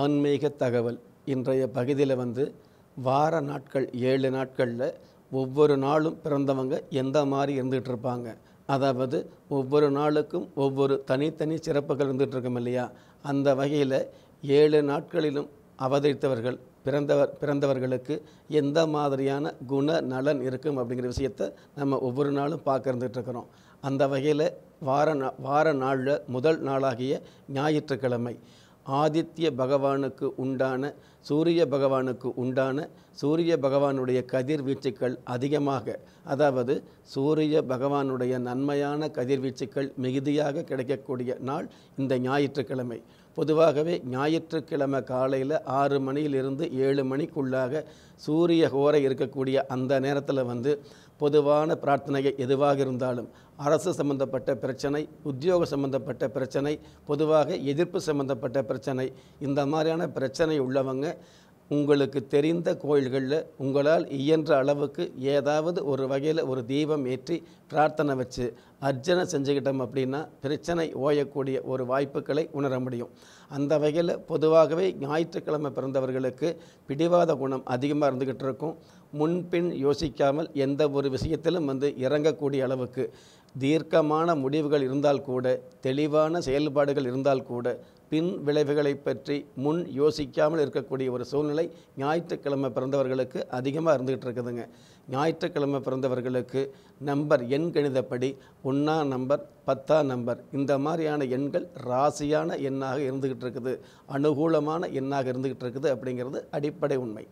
ஆன்மீக தகவல் இன்றைய பகுதியில் வந்து வார நாட்கள் ஏழு நாட்களில் ஒவ்வொரு நாளும் பிறந்தவங்க எந்த மாதிரி இருந்துகிட்டு இருப்பாங்க அதாவது ஒவ்வொரு நாளுக்கும் ஒவ்வொரு தனித்தனி சிறப்புகள் இருந்துகிட்டு இருக்கோம் இல்லையா அந்த வகையில் ஏழு நாட்களிலும் அவதரித்தவர்கள் பிறந்தவர் பிறந்தவர்களுக்கு எந்த மாதிரியான குண நலன் இருக்கும் அப்படிங்கிற விஷயத்தை நம்ம ஒவ்வொரு நாளும் பார்க்க இருந்துகிட்ருக்குறோம் அந்த வகையில் வார வார நாளில் முதல் நாளாகிய ஞாயிற்றுக்கிழமை ஆதித்ய பகவானுக்கு உண்டான சூரிய பகவானுக்கு உண்டான சூரிய பகவானுடைய கதிர்வீச்சுக்கள் அதிகமாக அதாவது சூரிய பகவானுடைய நன்மையான கதிர்வீச்சுக்கள் மிகுதியாக கிடைக்கக்கூடிய நாள் இந்த ஞாயிற்றுக்கிழமை பொதுவாகவே ஞாயிற்றுக்கிழமை காலையில் ஆறு மணியிலிருந்து ஏழு மணிக்குள்ளாக சூரிய கோரை இருக்கக்கூடிய அந்த நேரத்தில் வந்து பொதுவான பிரார்த்தனைகள் எதுவாக இருந்தாலும் அரசு சம்பந்தப்பட்ட பிரச்சனை உத்தியோக சம்பந்தப்பட்ட பிரச்சனை பொதுவாக எதிர்ப்பு சம்பந்தப்பட்ட பிரச்சனை இந்த மாதிரியான பிரச்சனை உள்ளவங்க உங்களுக்கு தெரிந்த கோயில்களில் உங்களால் இயன்ற அளவுக்கு ஏதாவது ஒரு வகையில் ஒரு தீபம் ஏற்றி பிரார்த்தனை வச்சு அர்ச்சனை செஞ்சுக்கிட்டோம் அப்படின்னா பிரச்சனை ஓயக்கூடிய ஒரு வாய்ப்புகளை உணர முடியும் அந்த வகையில் பொதுவாகவே ஞாயிற்றுக்கிழமை பிறந்தவர்களுக்கு பிடிவாத குணம் அதிகமாக இருந்துக்கிட்டு இருக்கும் முன்பின் யோசிக்காமல் எந்த ஒரு விஷயத்திலும் வந்து இறங்கக்கூடிய அளவுக்கு தீர்க்கமான முடிவுகள் இருந்தால் கூட தெளிவான செயல்பாடுகள் இருந்தால் கூட பின் விளைவுகளை பற்றி முன் யோசிக்காமல் இருக்கக்கூடிய ஒரு சூழ்நிலை ஞாயிற்றுக்கிழமை பிறந்தவர்களுக்கு அதிகமாக இருந்துகிட்டு இருக்குதுங்க ஞாயிற்றுக்கிழமை பிறந்தவர்களுக்கு நம்பர் எண் கணிதப்படி ஒன்றாம் நம்பர் பத்தாம் நம்பர் இந்த மாதிரியான எண்கள் ராசியான எண்ணாக இருந்துகிட்டு இருக்குது அனுகூலமான எண்ணாக இருந்துக்கிட்டு இருக்குது அப்படிங்கிறது அடிப்படை உண்மை